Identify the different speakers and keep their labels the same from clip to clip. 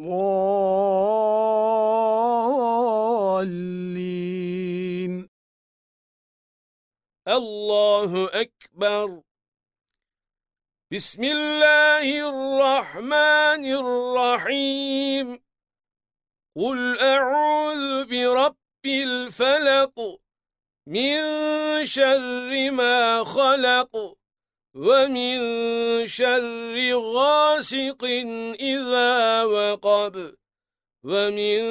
Speaker 1: الضالين
Speaker 2: الله أكبر بسم الله الرحمن الرحيم قل أعوذ برب الفلق من شر ما خلق وَمِن شَرِّ غَاسِقٍ إِذَا وَقَبَ وَمِن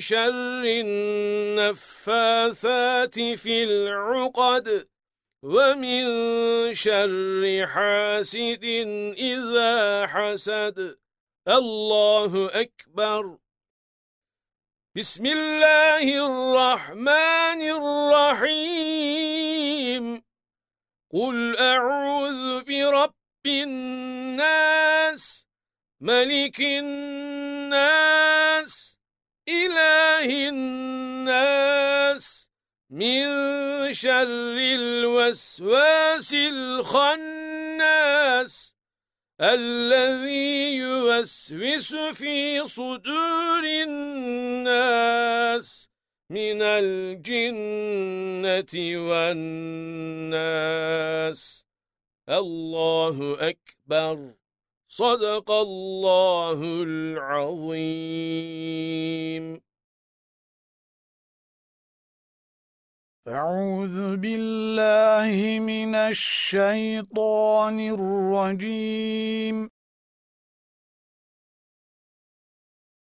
Speaker 2: شَرِّ النَّفَّاثَاتِ فِي الْعُقَدِ وَمِن شَرِّ حَاسِدٍ إِذَا حَسَدَ اللَّهُ أَكْبَرُ بِسْمِ اللَّهِ الرَّحْمَنِ الرَّحِيمِ قُلْ أَعُوذُ بِرَبِّ النَّاسِ مَلِكِ النَّاسِ إِلَهِ النَّاسِ مِنْ شَرِّ الْوَسْوَاسِ الْخَنَّاسِ الَّذِي يُوَسْوِسُ فِي صُدُورِ النَّاسِ مِنَ الْجِنَّةِ وَالنَّاسِ اللَّهُ أَكْبَرُ صدق الله العظيم
Speaker 3: أعوذ
Speaker 1: بالله من الشيطان الرجيم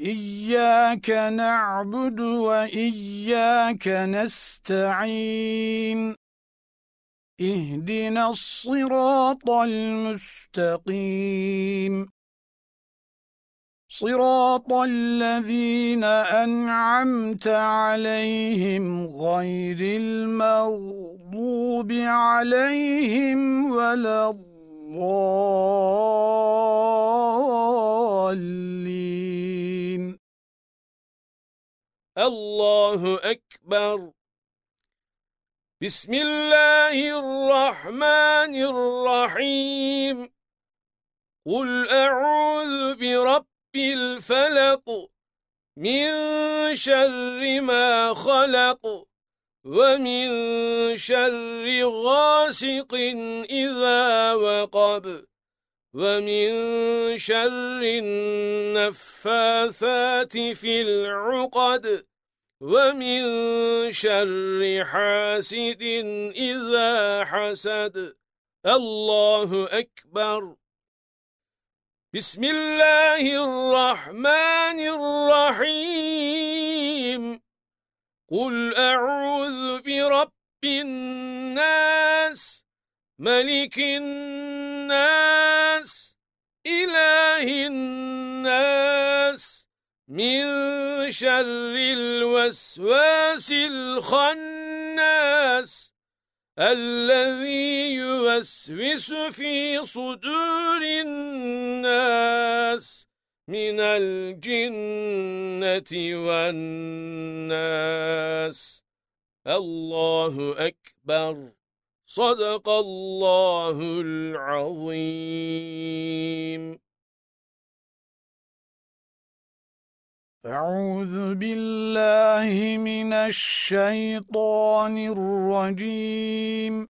Speaker 1: إِيَّاكَ نَعْبُدُ وَإِيَّاكَ نَسْتَعِينُ اهدنا الصراط المستقيم صراط الذين أنعمت عليهم غير المغضوب عليهم ولا الضالين الضالين
Speaker 3: الله أكبر
Speaker 2: بسم الله الرحمن الرحيم قل أعوذ برب الفلق من شر ما خلق وَمِن شَرِّ غَاسِقٍ إِذَا وَقَبَ وَمِن شَرِّ النَّفَّاثَاتِ فِي الْعُقَدِ وَمِن شَرِّ حَاسِدٍ إِذَا حَسَدَ اللَّهُ أَكْبَرُ بِسْمِ اللَّهِ الرَّحْمَنِ الرَّحِيمِ قُلْ أَعُوذُ بِرَبِّ النَّاسِ مَلِكِ النَّاسِ إِلَهِ النَّاسِ مِنْ شَرِّ الْوَسْوَاسِ الْخَنَّاسِ الَّذِي يُوَسْوِسُ فِي صُدُورِ النَّاسِ مِنَ الْجِنَّةِ وَالنَّاسِ اللَّهُ أَكْبَرُ صدق الله
Speaker 3: العظيم
Speaker 1: أعوذ بالله من الشيطان الرجيم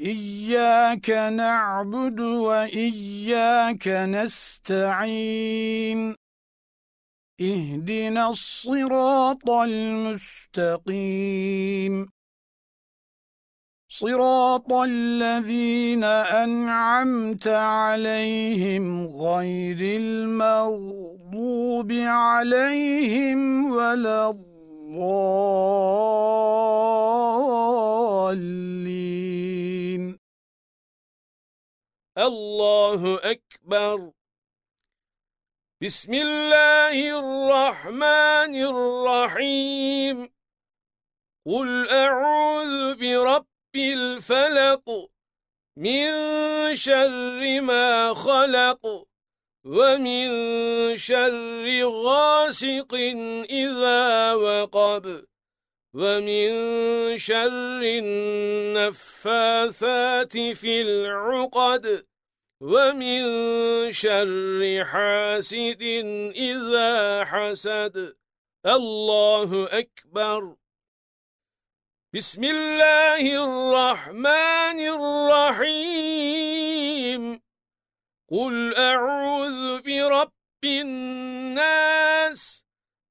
Speaker 1: إِيَّاكَ نَعْبُدُ وَإِيَّاكَ نَسْتَعِينُ اهدنا الصراط المستقيم صراط الذين أنعمت عليهم غير المغضوب عليهم ولا الضالين
Speaker 3: الضالين الله أكبر
Speaker 2: بسم الله الرحمن الرحيم قل أعوذ برب الفلق من شر ما خلق ومن شر غاسق إذا وقب وَمِن شَرِّ النَّفَّاثَاتِ فِي الْعُقَدِ وَمِن شَرِّ حَاسِدٍ إِذَا حَسَدَ اللَّهُ أَكْبَرُ بِسْمِ اللَّهِ الرَّحْمَنِ الرَّحِيمِ قُلْ أَعُوذُ بِرَبِّ النَّاسِ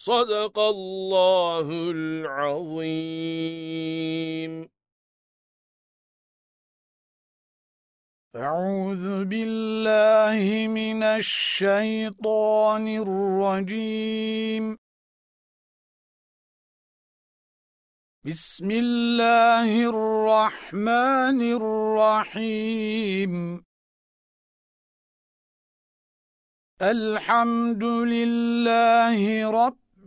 Speaker 2: صدق الله
Speaker 3: العظيم
Speaker 1: أعوذ بالله من الشيطان الرجيم
Speaker 3: بسم الله الرحمن الرحيم
Speaker 1: الحمد لله رب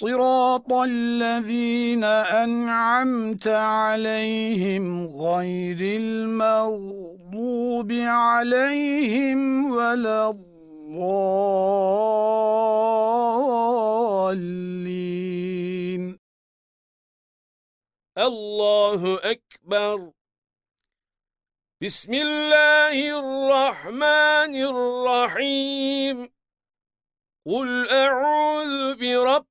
Speaker 1: صراط الذين أنعمت عليهم غير المغضوب عليهم ولا الضالين
Speaker 3: الله
Speaker 2: أكبر بسم الله الرحمن الرحيم قل أعوذ برب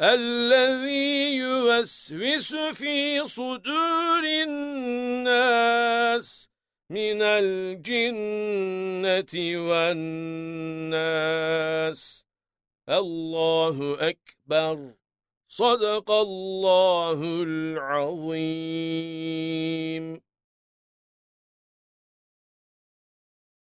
Speaker 2: الذي يوسوس في صدور الناس من الجنة والناس الله أكبر صدق الله العظيم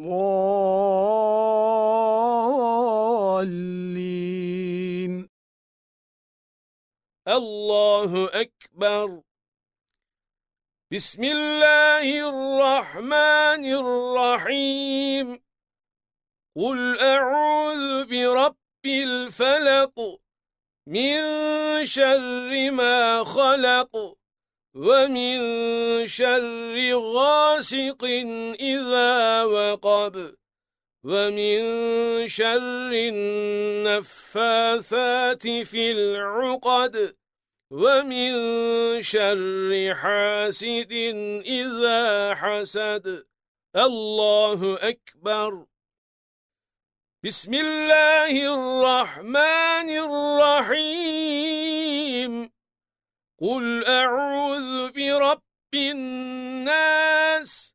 Speaker 3: الضالين
Speaker 2: الله أكبر بسم الله الرحمن الرحيم قل أعوذ برب الفلق من شر ما خلق ومن شر غاسق إذا وقع العقاب ومن شر النفاثات في العقد ومن شر حاسد إذا حسد الله أكبر بسم الله الرحمن الرحيم قل أعوذ برب الناس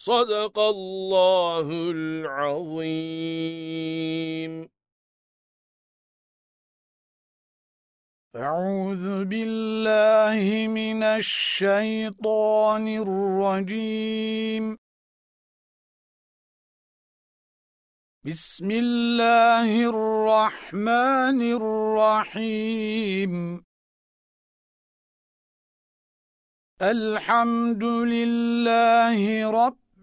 Speaker 2: صدق الله العظيم
Speaker 3: أعوذ
Speaker 1: بالله من الشيطان الرجيم
Speaker 3: بسم الله الرحمن الرحيم
Speaker 1: الحمد لله رب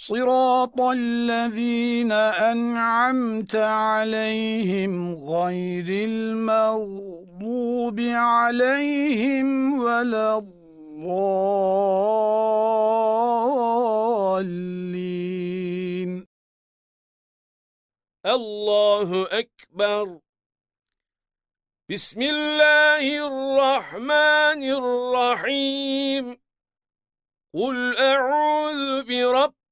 Speaker 1: صراط الذين أنعمت عليهم غير المغضوب عليهم ولا
Speaker 3: الضالين
Speaker 2: الله أكبر بسم الله الرحمن الرحيم قل أعوذ برب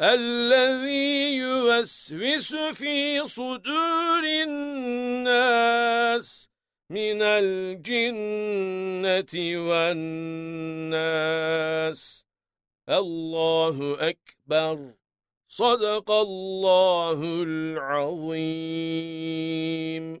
Speaker 2: الذي يوسوس في صدور الناس من الجنة والناس الله أكبر صدق الله العظيم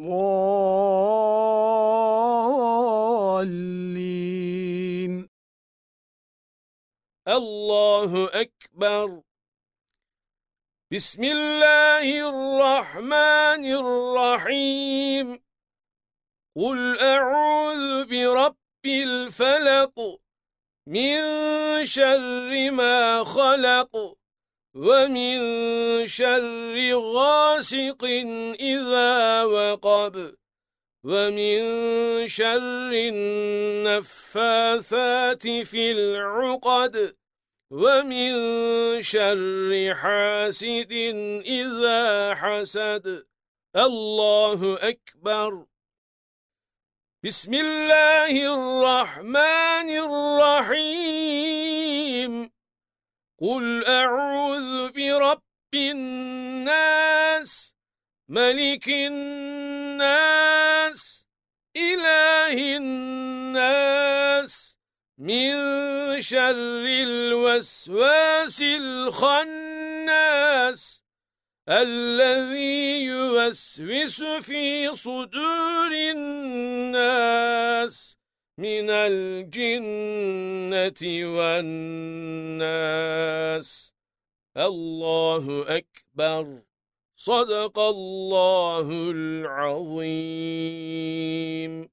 Speaker 1: الضالين
Speaker 3: الله أكبر
Speaker 2: بسم الله الرحمن الرحيم قل أعوذ برب الفلق من شر ما خلق وَمِن شَرِّ غَاسِقٍ إِذَا وَقَبَ وَمِن شَرِّ النَّفَّاثَاتِ فِي الْعُقَدِ وَمِن شَرِّ حَاسِدٍ إِذَا حَسَدَ اللَّهُ أَكْبَرُ بِسْمِ اللَّهِ الرَّحْمَنِ الرَّحِيمِ قُلْ أَعُوذُ بِرَبِّ النَّاسِ مَلِكِ النَّاسِ إِلَهِ النَّاسِ مِنْ شَرِّ الْوَسْوَاسِ الْخَنَّاسِ الَّذِي يُوَسْوِسُ فِي صُدُورِ النَّاسِ مِنَ الْجِنَّةِ وَالنَّاسِ اللَّهُ أَكْبَرُ صَدَقَ اللَّهُ
Speaker 3: الْعَظِيمُ